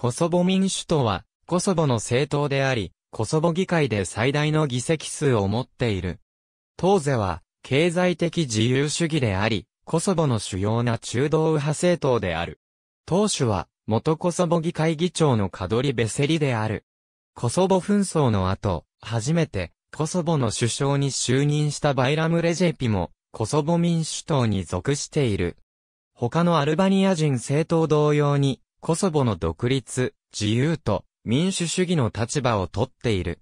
コソボ民主党は、コソボの政党であり、コソボ議会で最大の議席数を持っている。当世は、経済的自由主義であり、コソボの主要な中道右派政党である。党首は、元コソボ議会議長のカドリ・ベセリである。コソボ紛争の後、初めて、コソボの首相に就任したバイラム・レジェピも、コソボ民主党に属している。他のアルバニア人政党同様に、コソボの独立、自由と民主主義の立場をとっている。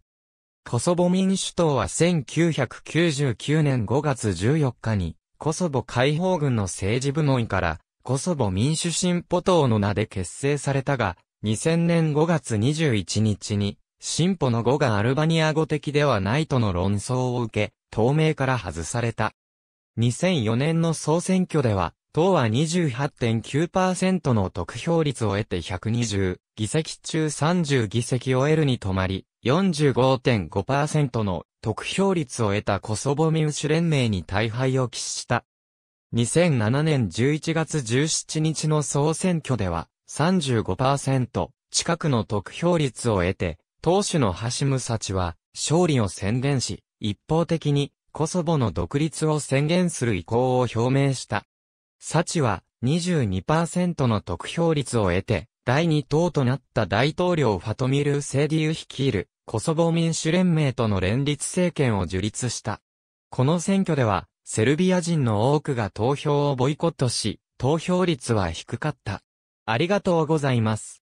コソボ民主党は1999年5月14日に、コソボ解放軍の政治部門から、コソボ民主進歩党の名で結成されたが、2000年5月21日に、進歩の語がアルバニア語的ではないとの論争を受け、透明から外された。2004年の総選挙では、党は28.9%の得票率を得て120議席中30議席を得るに止まり、45.5%の得票率を得たコソボ民主連盟に大敗を喫した。2007年11月17日の総選挙では35%近くの得票率を得て、党首のハシムサチは勝利を宣言し、一方的にコソボの独立を宣言する意向を表明した。サチは22%の得票率を得て、第2党となった大統領ファトミル・セディウ率いるコソボ民主連盟との連立政権を樹立した。この選挙では、セルビア人の多くが投票をボイコットし、投票率は低かった。ありがとうございます。